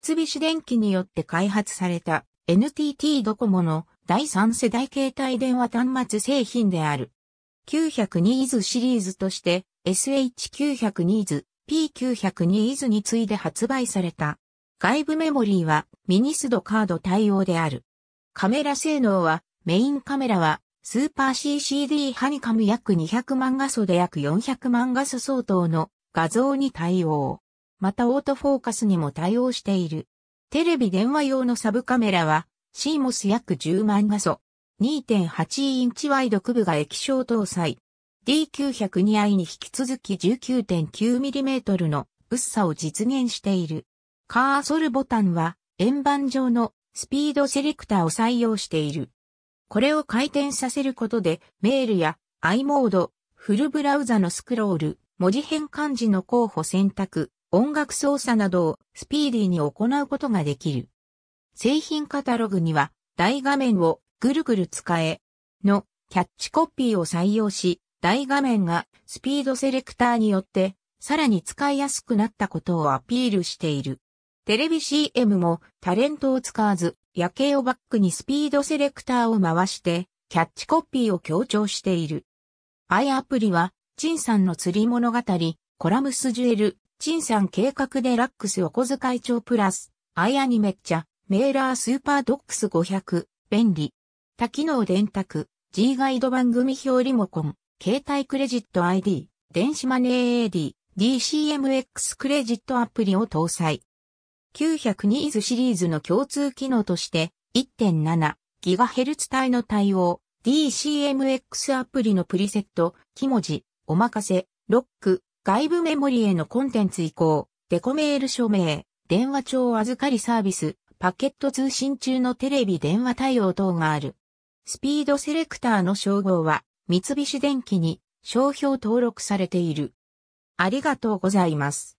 三菱電機によって開発された NTT ドコモの第三世代携帯電話端末製品である。902ーズシリーズとして SH902 ーズ、P902 ーズに次いで発売された。外部メモリーはミニスドカード対応である。カメラ性能はメインカメラはスーパー CCD ハニカム約200万画素で約400万画素相当の画像に対応。またオートフォーカスにも対応している。テレビ電話用のサブカメラは、CMOS 約10万画素、2.8インチワイド区部が液晶搭載。D902i に引き続き 19.9mm の薄さを実現している。カーソルボタンは円盤状のスピードセレクターを採用している。これを回転させることでメールや i モード、フルブラウザのスクロール、文字変換時の候補選択、音楽操作などをスピーディーに行うことができる。製品カタログには大画面をぐるぐる使えのキャッチコピーを採用し、大画面がスピードセレクターによってさらに使いやすくなったことをアピールしている。テレビ CM もタレントを使わず夜景をバックにスピードセレクターを回してキャッチコピーを強調している。i アプリは、陳さんの釣り物語、コラムスジュエル、陳さん計画デラックスお小遣い帳プラス、アイアニメッチャ、メーラースーパードックス500、便利。多機能電卓、G ガイド番組表リモコン、携帯クレジット ID、電子マネー AD、DCMX クレジットアプリを搭載。902ズシリーズの共通機能として 1.7GHz 帯の対応 DCMX アプリのプリセット、木文字、おまかせ、ロック、外部メモリへのコンテンツ移行、デコメール署名、電話帳預かりサービス、パケット通信中のテレビ電話対応等がある。スピードセレクターの称号は、三菱電機に商標登録されている。ありがとうございます。